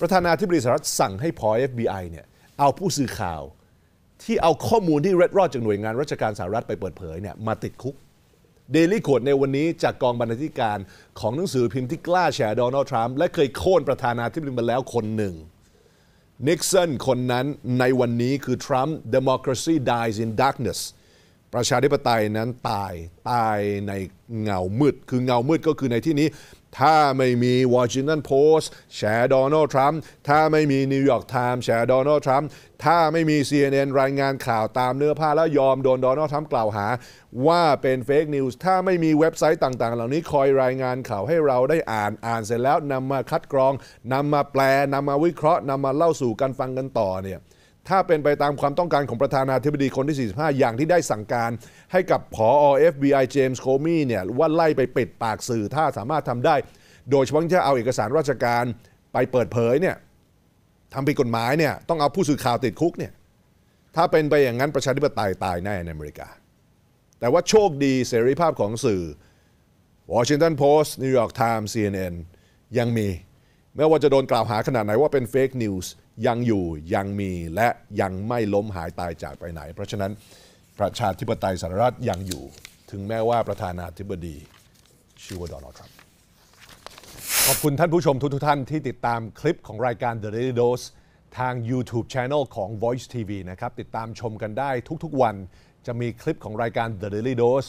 ประธานาธิบดีสหรัฐสั่งให้พอ FBI เนี่ย เอาผู้สื่อข่าวที่เอาข้อมูลที่เร็ดรอดจากหน่วยงานราชการสหรัฐไปเปิดเผยเนี่ยมาติดคุกเดลี่โคดในวันนี้จากกองบรรณาธิการของหนังสือพิมพ์ที่กล้าแฉโดนัลด์ทรัมป์และเคยโค่นประธานาธิบดีมาแล้วคนหนึ่งนิกสันคนนั้นในวันนี้คือทรัมป์ democracy dies in darkness ประชาธิปไตยนั้นตายตายในเงามืด คือเงามืดก็คือในที่นี้ ถ้าไม่มีวอชิงตันโพสต์แฉโดนัลด์ทรัมป์ถ้าไม่มีนิวยอร์กไทม์แฉโดนัลด์ทรัมป์ถ้าไม่มี CNN รายงานข่าวตามเนื้อผ้าแล้วยอมโดนโดนัลด์ทรัมป์กล่าวหา ว่าเป็นเฟกนิวส์ถ้าไม่มีเว็บไซต์ต่าง ๆ เหล่านี้คอยรายงานข่าวให้เราได้อ่านอ่านเสร็จแล้วนำมาคัดกรองนำมาแปลนำมาวิเคราะห์นำมาเล่าสู่กันฟังกันต่อเนี่ยถ้าเป็นไปตามความต้องการของประธานาธิบดีคนที่ 45 อย่างที่ได้สั่งการให้กับผอ FBI เจมส์โคมีเนี่ยว่าไล่ไปปิดปากสื่อถ้าสามารถทำได้ โดยเฉพาะถ้าเอาเอกสารราชการไปเปิดเผยเนี่ยทำผิดกฎหมายเนี่ยต้องเอาผู้สื่อข่าวติดคุกเนี่ยถ้าเป็นไปอย่างนั้นประชาธิปไตยตายแน่ในอเมริกา แต่ว่าโชคดีเสรีภาพของสื่อ Washington Post New York Times CNN ยังมีไม่ว่าจะโดนกล่าวหาขนาดไหนว่าเป็นเฟกนิวส์ยังอยู่ยังมีและยังไม่ล้มหายตายจากไปไหน เพราะฉะนั้นประชาธิปไตยสหรัฐยังอยู่ ถึงแม้ว่าประธานาธิบดี ชื่อว่าโดนัลด์ทรัมป์ขอบคุณท่านผู้ชมทุกท่านที่ติดตามคลิปของรายการ The Daily Dose ทาง YouTube Channel ของ Voice TV นะครับ ติดตามชมกันได้ทุกๆวันจะมีคลิปของรายการ The Daily Dose